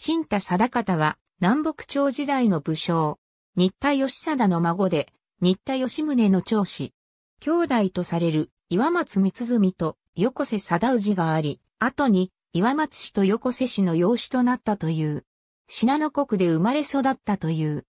新田貞方は南北朝時代の武将、新田義貞の孫で、新田義宗の長子、兄弟とされる岩松光澄と横瀬貞氏があり、後に岩松氏と横瀬氏の養子となったという、信濃国で生まれ育ったという。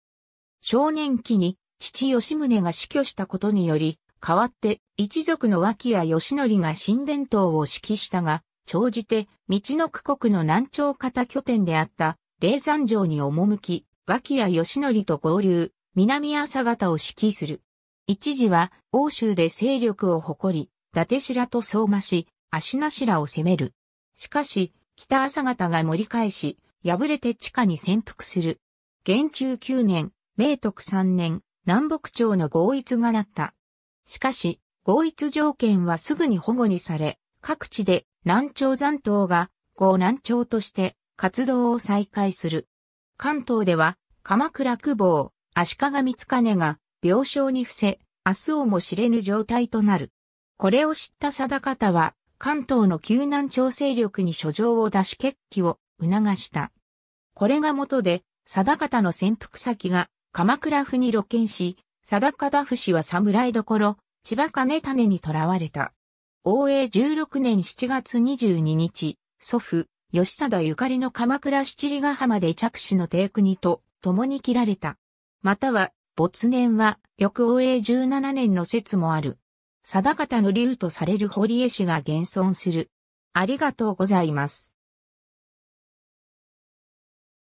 少年期に父義宗が死去したことにより、代わって一族の脇や義則が新伝統を指揮したが、長じて、道の区国の南朝方拠点であった、霊山城に赴き、脇谷義則と合流、南朝方を指揮する。一時は、欧州で勢力を誇り、伊達白と相馬し、足柱を攻める。しかし、北朝方が盛り返し、敗れて地下に潜伏する。元中九年、明徳三年、南北朝の合一がなった。しかし、合一条件はすぐに保護にされ、各地で南朝残党が、後南朝として活動を再開する。関東では、鎌倉久保、足利光兼が病床に伏せ、明日をも知れぬ状態となる。これを知った定方は、関東の救難調整力に書状を出し決起を促した。これが元で、定方の潜伏先が鎌倉府に露見し、定方府氏は侍どころ、千葉金種に囚われた。応永16年7月22日、祖父、吉貞ゆかりの鎌倉七里ヶ浜で着手の帝国と共に切られた。または、没年は、翌応永17年の説もある。定方の竜とされる堀江氏が現存する。ありがとうございます。